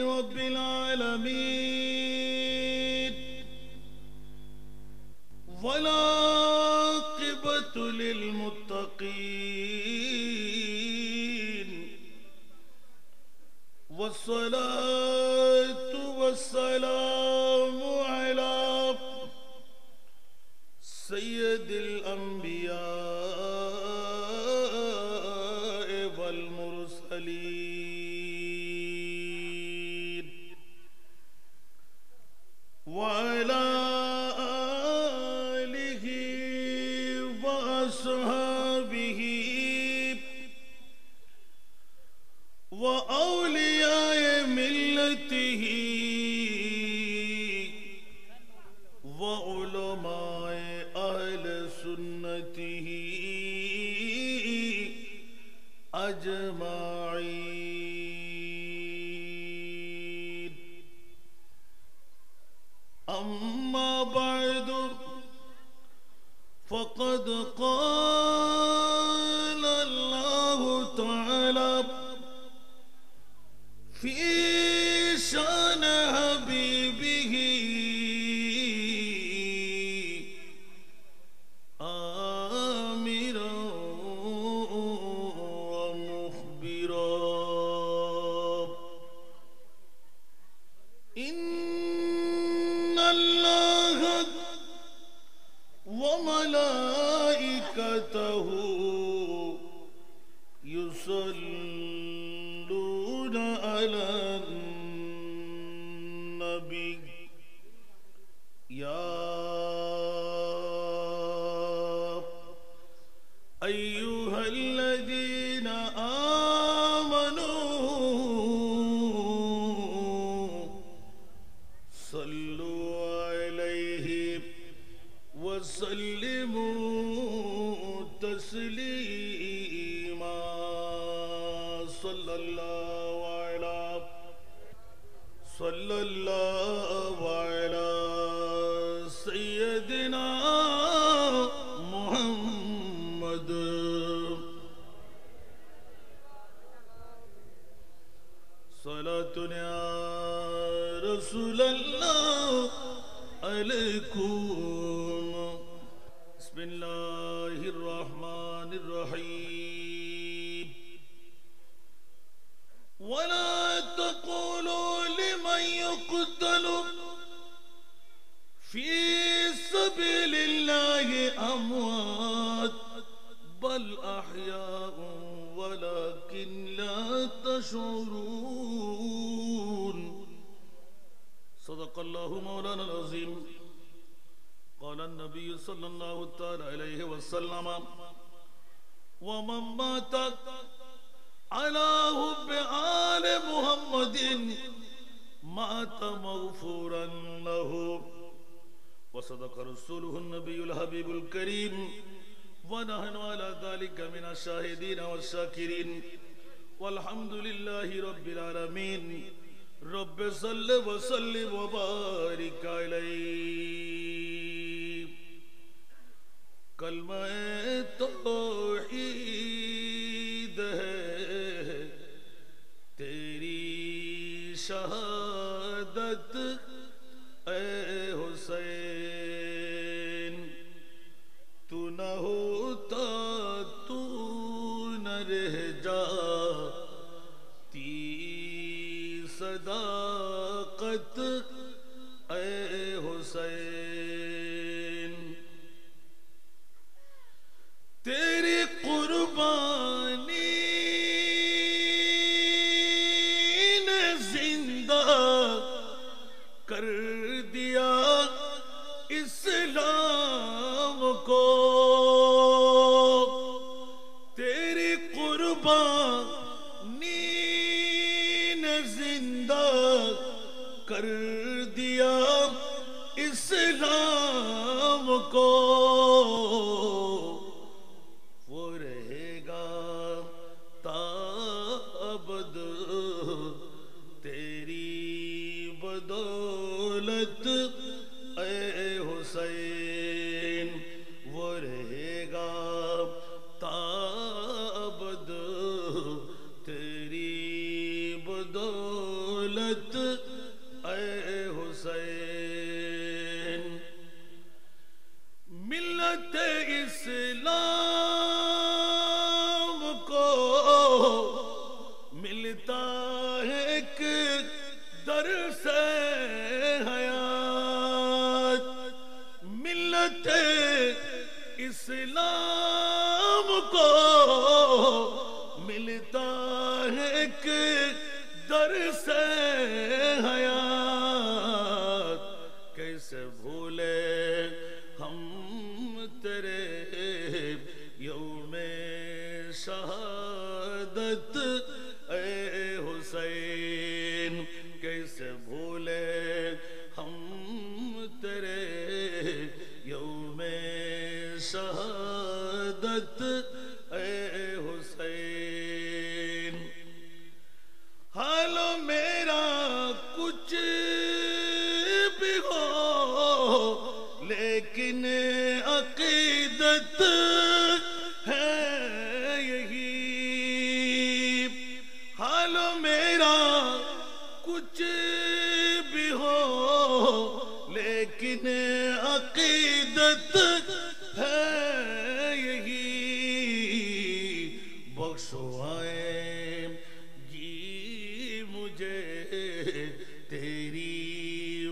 رب العالمين अजमा Bye. صلى الله تعالى عليه وسلم ومن مات على حب آل محمد مات مغفورا له وصدق رسوله النبي الحبيب الكريم ونحن على ذلك من الشاهدين والشاكرين والحمد لله رب العالمين رب صل وسلم وبارك عليه کلم تو ع دری شہدت تیری قربانی نے زندہ کر دیا اسلام کو تیری قربانی نے زندہ کر دیا اسلام کو Mate! جی مجھے تیری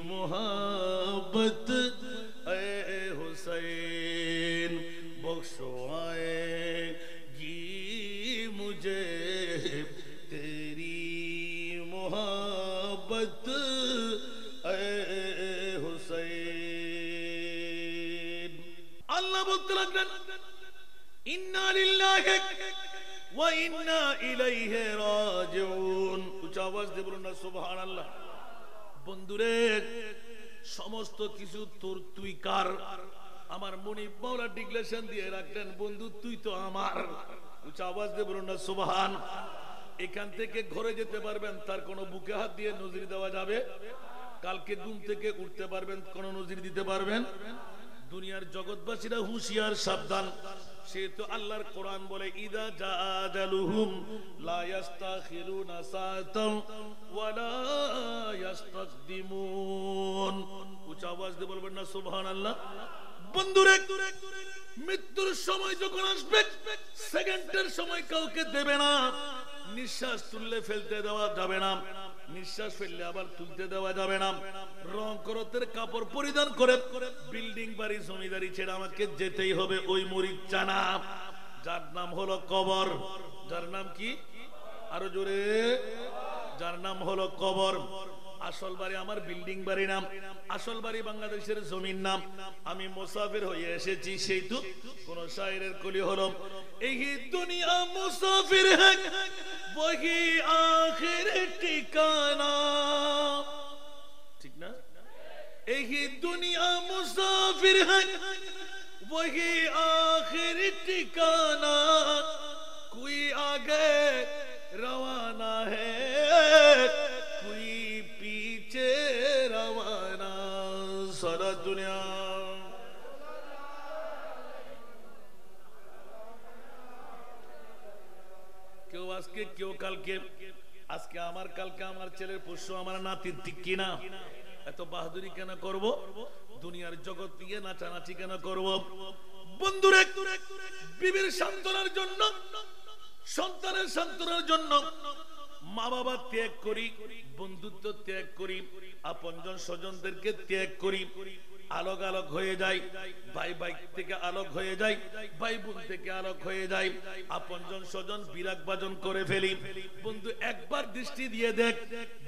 محبت اے حسین بخشوائے جی مجھے تیری محبت اے حسین اللہ بخت الگ الگ ان ওয়াইন্না ইলাইহি রাজিউন উচ্চ আওয়াজ দিয়ে বন্ধুরে সমস্ত কিছু তোর তুই কার আমার মনিব মাওলা ডিক্লেশন দিয়ে রাখলেন বন্ধু তুই তো আমার উচ্চ আওয়াজ দিয়ে বলুন না সুবহান এখান থেকে ঘরে যেতে পারবেন তার কোনো বুকে হাত দিয়ে নজির দেওয়া যাবে কালকে দুম থেকে উঠতে পারবেন কোনো নজির দিতে পারবেন দুনিয়ার জগৎবাসীরা হুঁশিয়ার সাবধান সে তো আল্লাহর কোরআন বলে ইদা জাআজালুহুম লা ইস্তাখিরুনা সাআতাম ওয়া লা ইস্তাকদিমুন উচ্চ আওয়াজ দিয়ে বলবেন না সুবহানাল্লাহ বন্ধুরে মৃত্যুর সময় যখন আসবে সেকেন্ডের সময় কাউকে দেবে না নিঃশ্বাস তুললে ফেলতে দেওয়া যাবে না নিঃশ্বাস ফেললে আবার তুলতে দেওয়া যাবে না রং করতের কাপড় পরিধান করে বিল্ডিং বাড়ি জমিদারি ছেড়ে আমাকে যেতেই হবে ওই মরিচ চানা যার নাম হলো কবর যার নাম কি আরো জোরে যার নাম হলো কবর আসল বাড়ি আমার বিল্ডিং বাড়ি নাম আসল বাড়ি বাংলাদেশের জমির নাম আমি মুসাফির হয়ে এসেছি সেই তো কোন শায়রের কলি হলো এই দুনিয়া মুসাফির বহি আখের ঠিকানা ঠিক না এই দুনিয়া মুসাফির বহি আখের ঠিকানা কেউ কালকে আজকে আমার কালকে আমার ছেলের পশু আমার নাতির ঠিক কিনা এত বাহাদুরি কেন করব দুনিয়ার জগৎ নিয়ে নাচানাচি কেন করব বন্ধুরে বিবির জন্য সন্তানের জন্য মা বাবা ত্যাগ করি বন্ধুত্ব ত্যাগ করি আপনজন স্বজনদেরকে ত্যাগ করি আলোক আলোক হয়ে যায় ভাই ভাই থেকে আলোক হয়ে যায় ভাই বোন থেকে আলোক হয়ে যায় আপনজন স্বজন বিরাগ বাজন করে ফেলি বন্ধু একবার দৃষ্টি দিয়ে দেখ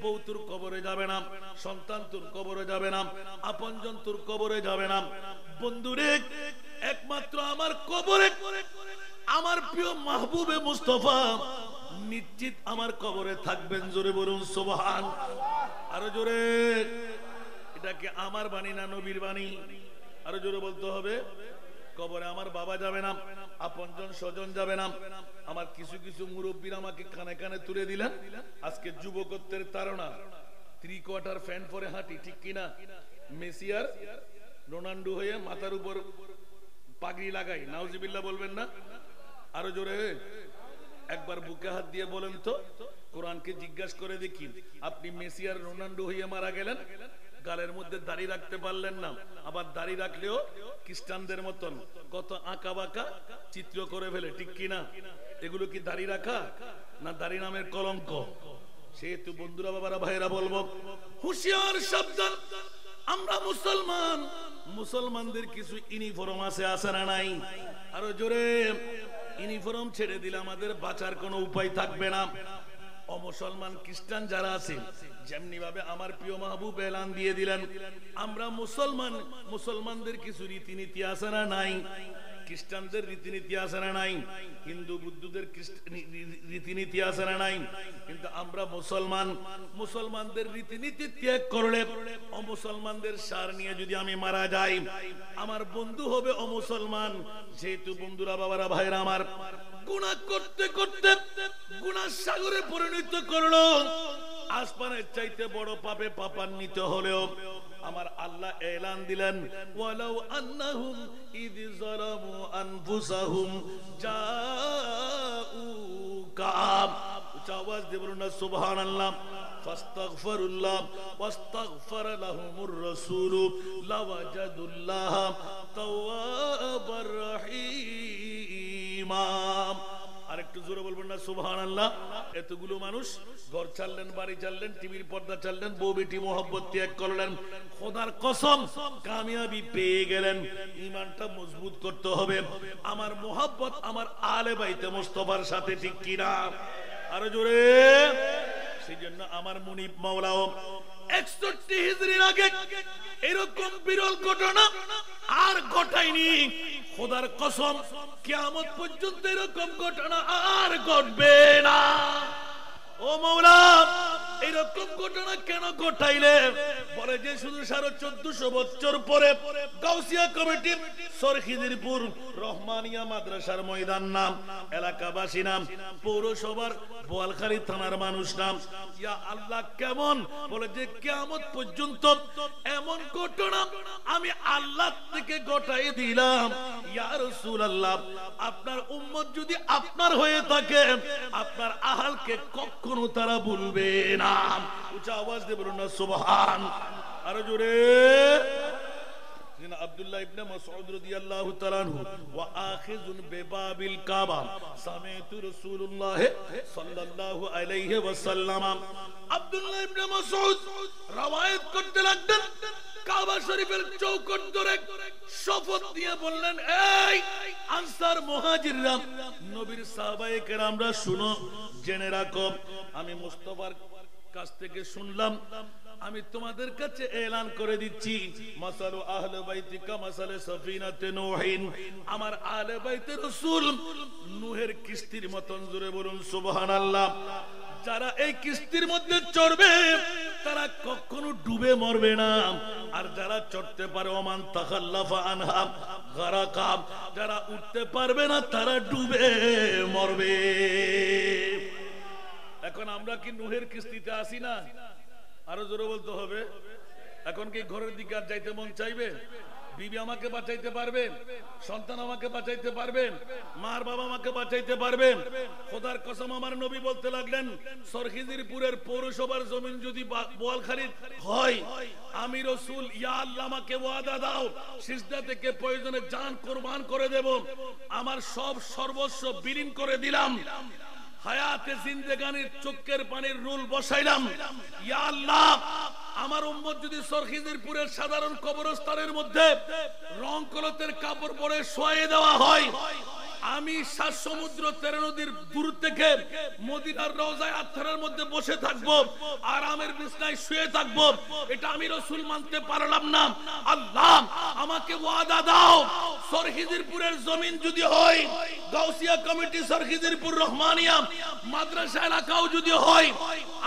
বউ তোর কবরে যাবে না সন্তান তোর কবরে যাবে না জন তোর কবরে যাবে না রে একমাত্র আমার কবরে আমার প্রিয় মাহবুবে মুস্তফা নিশ্চিত আমার কবরে থাকবেন জোরে বলুন সোবাহান আরো জোরে এটাকে আমার বাণী না নবীর বাণী আরো জোরে বলতে হবে কবরে আমার বাবা যাবে না আপন জন স্বজন যাবে না আমার কিছু কিছু মুরব্বীর আমাকে কানে কানে তুলে দিলেন আজকে যুবকত্বের তারা থ্রি কোয়ার্টার ফ্যান পরে হাঁটি ঠিক কিনা মেসিয়ার রোনাল্ডো হয়ে মাথার উপর পাগড়ি লাগাই নাউজিবিল্লা বলবেন না আরো জোরে একবার বুকে হাত দিয়ে বলেন তো কোরআনকে জিজ্ঞাসা করে দেখি আপনি মেসিয়ার রোনাল্ডো হয়ে মারা গেলেন গালের মধ্যে দাঁড়িয়ে রাখতে পারলেন না আবার দাঁড়িয়ে রাখলেও খ্রিস্টানদের মতন কত আঁকা বাঁকা চিত্র করে ফেলে ঠিক কিনা এগুলো কি দাঁড়িয়ে রাখা না দাঁড়িয়ে নামের কলঙ্ক সেহেতু বন্ধুরা বাবারা ভাইরা বলবো হুশিয়ার শব্দ আমরা মুসলমান মুসলমানদের কিছু ইউনিফর্ম আছে আছে না নাই আরো জোরে ইউনিফর্ম ছেড়ে দিলে আমাদের বাঁচার কোনো উপায় থাকবে না অমুসলমান খ্রিস্টান যারা আছে যেমনি ভাবে আমার প্রিয় মাহবুব এলান দিয়ে দিলেন আমরা মুসলমান মুসলমানদের কিছু রীতিনীতি আছে না নাই খ্রিস্টানদের রীতিনীতি আছে না নাই হিন্দু বুদ্ধদের রীতিনীতি আছে না নাই কিন্তু আমরা মুসলমান মুসলমানদের রীতিনীতি ত্যাগ করলে অমুসলমানদের সার নিয়ে যদি আমি মারা যাই আমার বন্ধু হবে অমুসলমান যেহেতু বন্ধুরা বাবারা ভাইরা আমার গুণা করতে করতে গুণার সাগরে পরিণত করলো আসমানের চাইতে বড় পাপে পাপান্বিত হলেও আমার আল্লাহ এলান দিলেন ওয়ালাউ আন্নাহুম ইদি জালামু আনফুসাহুম জাউ কাম চাওয়াজ দিব না সুবহানাল্লাহ ফাস্তাগফিরুল্লাহ ওয়াস্তাগফার লাহুমুর রাসূল লাওয়াজাদুল্লাহ তাওয়াবার রহিমা জোরে বলবেন না আল্লাহ এতগুলো মানুষ ঘর বাড়ি টিভির পর্দা বউ বেটি মোহাম্মত ত্যাগ করলেন খোদার কসম কামিয়াবি পেয়ে গেলেন ইমানটা মজবুত করতে হবে আমার মোহাব্বত আমার আলে বাইতে মোস্তফার সাথে ঠিক কিনা আরো জোরে সেই জন্য আমার মুনিপ মাওলাও একষট্টি হিজড়ির আগে এরকম বিরল ঘটনা আর ঘটায়নি খোদার কসম কেমন পর্যন্ত এরকম ঘটনা আর ঘটবে না ও মৌলা এরকম ঘটনা কেন ঘটাইলে পরে যে শুধু সাড়ে চোদ্দশো বছর পরে গাউসিয়া কমিটি সরখিদিরপুর রহমানিয়া মাদ্রাসার ময়দান নাম এলাকাবাসী নাম পৌরসভার থানার মানুষ নাম ইয়া আল্লাহ কেমন বলে যে কেমন পর্যন্ত এমন ঘটনা আমি আল্লাহ থেকে গোটাই দিলাম রসুল আল্লাহ আপনার উম্মত যদি আপনার হয়ে থাকে আপনার আহালকে কখনো তারা ভুলবে না উঁচা আওয়াজ দেবেন না সুবহান ارجرے عبداللہ ابن مسعود رضی اللہ تعالیٰ عنہ وآخذن بباب القابہ سامیت رسول اللہ صلی اللہ علیہ وسلم عبداللہ ابن مسعود روایت کرتے لگتن کعبہ شریف چوکٹ درک شفت دیا بلن اے انسار مہاجر نبیر صحابہ اکرام را شنو جنرہ کو ہمیں مصطفیٰ কাছ থেকে শুনলাম আমি তোমাদের কাছে এলান করে দিচ্ছি আমার আহলে বাইতে কিস্তির মতন বলুন যারা এই কিস্তির মধ্যে চড়বে তারা কখনো ডুবে মরবে না আর যারা চড়তে পারে ওমান যারা উঠতে পারবে না তারা ডুবে মরবে এখন আমরা কি নুহের কিস্তিতে আসি না আরো জোরে বলতে হবে এখন কি ঘরের দিকে আর যাইতে মন চাইবে বিবি আমাকে বাঁচাইতে পারবেন সন্তান আমাকে বাঁচাইতে পারবেন মার বাবা আমাকে বাঁচাইতে পারবেন খোদার কসম আমার নবী বলতে লাগলেন সরখিজিরপুরের পৌরসভার জমিন যদি বোয়ালখালী হয় আমি রসুল ইয়া আল্লাহ আমাকে ওয়াদা দাও সিজদা থেকে প্রয়োজনে জান কোরবান করে দেব আমার সব সর্বস্ব বিলীন করে দিলাম হায়াতে জিন্দেগানির চোখের পানির রুল বসাইলাম ইয়া আল্লাহ আমার উম্মত যদি সরখিদিরপুরের সাধারণ কবরস্থানের মধ্যে রং কলতের কাপড় পরে শোয়ে দেওয়া হয় আমি সাত সমুদ্র তেরো নদীর দূর থেকে মদিনার রওজায় আত্মার মধ্যে বসে থাকবো আরামের বিছনায় শুয়ে থাকবো এটা আমি রসুল মানতে পারলাম না আল্লাহ আমাকে ওয়াদা দাও সরখিদিরপুরের জমিন যদি হয় গাউসিয়া কমিটি সরখিদিরপুর রহমানিয়া মাদ্রাসা এলাকাও যদি হয়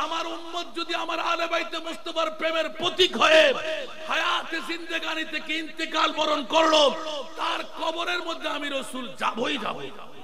আমার উম্মত যদি আমার আলে বাইতে মুস্তফার প্রেমের প্রতীক হয়ে হায়াতে সিন্দেগানি থেকে ইন্তেকাল বরণ করলো তার কবরের মধ্যে আমি রসুল যাবই যাবই যাবই